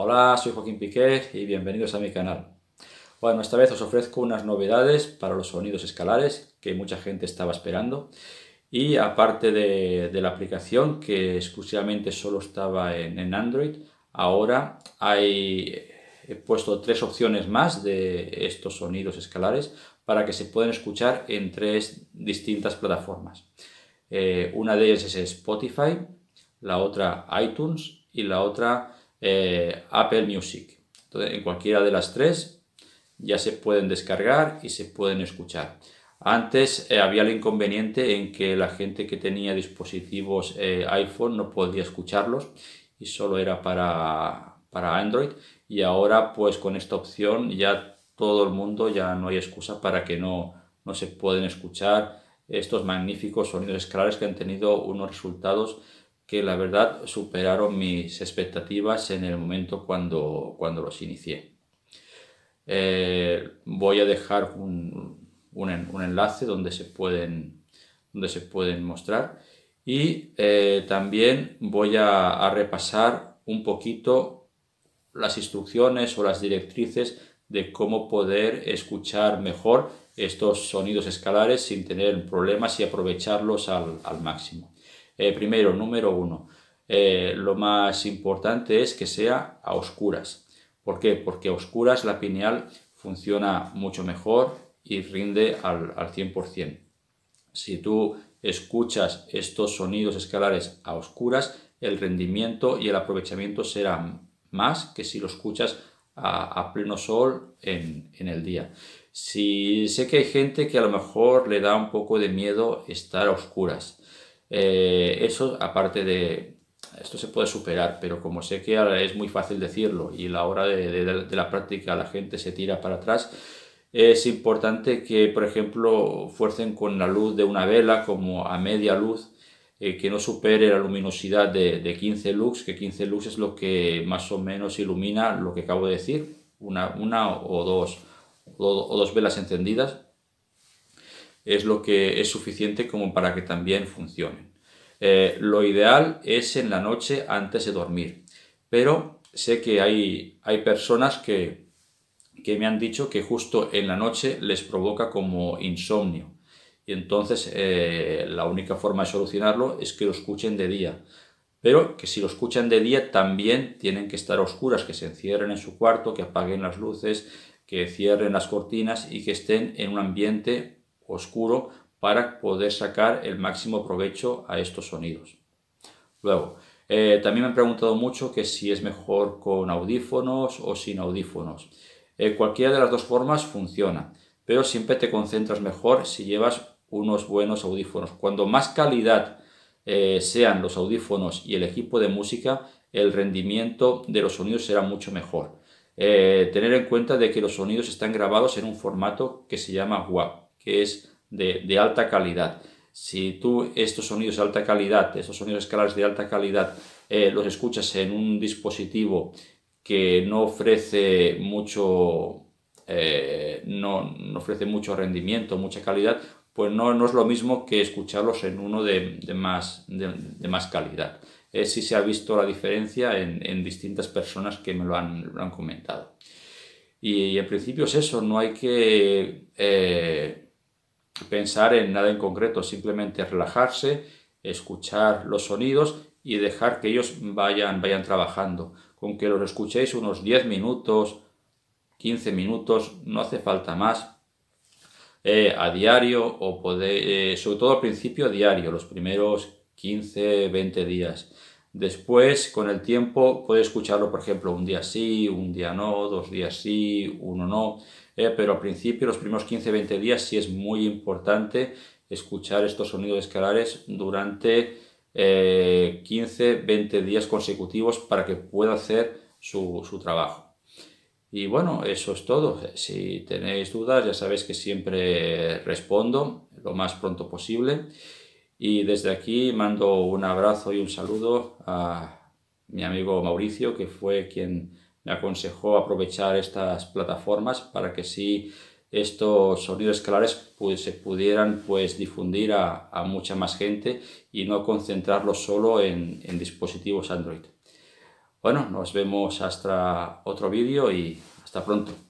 Hola, soy Joaquín Piqué y bienvenidos a mi canal. Bueno, esta vez os ofrezco unas novedades para los sonidos escalares que mucha gente estaba esperando y aparte de, la aplicación que exclusivamente solo estaba en, Android, ahora he puesto tres opciones más de estos sonidos escalares para que se puedan escuchar en tres distintas plataformas. Eh, una de ellas es Spotify, la otra iTunes y la otra eh, Apple Music. Entonces, en cualquiera de las tres ya se pueden descargar y se pueden escuchar. Antes eh, había el inconveniente en que la gente que tenía dispositivos eh, iPhone no podía escucharlos y solo era para, Android. Y ahora, pues con esta opción ya todo el mundo, ya no hay excusa para que no, se pueden escuchar estos magníficos sonidos escalares que han tenido unos resultados que la verdad superaron mis expectativas en el momento cuando, cuando los inicié. Eh, voy a dejar un, enlace donde se pueden, donde se pueden mostrar y eh, también voy a, repasar un poquito las instrucciones o las directrices de cómo poder escuchar mejor estos sonidos escalares sin tener problemas y aprovecharlos al máximo. Eh, primero, número uno, eh, lo más importante es que sea a oscuras. ¿Por qué? Porque a oscuras la pineal funciona mucho mejor y rinde al, 100%. Si tú escuchas estos sonidos escalares a oscuras, el rendimiento y el aprovechamiento serán más que si lo escuchas a, pleno sol en, en, el día. Si sé que hay gente que a lo mejor le da un poco de miedo estar a oscuras, eh, eso, aparte de, esto se puede superar, pero como sé que ahora es muy fácil decirlo y la hora de, la práctica la gente se tira para atrás, es importante que, por ejemplo, fuercen con la luz de una vela como a media luz, eh, que no supere la luminosidad de, 15 lux, que 15 lux es lo que más o menos ilumina lo que acabo de decir, una, una o, dos, o dos velas encendidas es lo que es suficiente como para que también funcionen. Eh, lo ideal es en la noche antes de dormir, pero sé que hay, hay personas que, que me han dicho que justo en la noche les provoca como insomnio. Y entonces eh, la única forma de solucionarlo es que lo escuchen de día. Pero que si lo escuchan de día también tienen que estar oscuras, que se encierren en su cuarto, que apaguen las luces, que cierren las cortinas y que estén en un ambiente oscuro para poder sacar el máximo provecho a estos sonidos. Luego, eh, también me han preguntado mucho que si es mejor con audífonos o sin audífonos. Eh, cualquiera de las dos formas funciona, pero siempre te concentras mejor si llevas unos buenos audífonos. Cuando más calidad eh, sean los audífonos y el equipo de música, el rendimiento de los sonidos será mucho mejor. tener en cuenta de que los sonidos están grabados en un formato que se llama WAP, es de, alta calidad. Si tú estos sonidos de alta calidad, estos sonidos escalares de alta calidad, eh, los escuchas en un dispositivo que no ofrece mucho, eh, no, ofrece mucho rendimiento, mucha calidad, pues no, no, es lo mismo que escucharlos en uno de, más, de, más calidad. Eh, sí se ha visto la diferencia en, distintas personas que me lo han, comentado. y, en principio es eso, no hay que eh, pensar en nada en concreto, simplemente relajarse, escuchar los sonidos y dejar que ellos vayan, vayan trabajando. Con que los escuchéis unos 10 minutos, 15 minutos, no hace falta más. Eh, a diario o eh, sobre todo al principio a diario, los primeros 15, 20 días. Después, con el tiempo, puede escucharlo, por ejemplo, un día sí, un día no, dos días sí, uno no, eh, pero al principio, los primeros 15-20 días, sí es muy importante escuchar estos sonidos escalares durante 15-20 eh, días consecutivos para que pueda hacer su, su trabajo. Y bueno, eso es todo. Si tenéis dudas, ya sabéis que siempre respondo lo más pronto posible. Y desde aquí mando un abrazo y un saludo a mi amigo Mauricio, que fue quien me aconsejó aprovechar estas plataformas para que sí estos sonidos escalares pues, se pudieran pues, difundir a, mucha más gente y no concentrarlos solo en dispositivos Android. Bueno, nos vemos hasta otro vídeo y hasta pronto.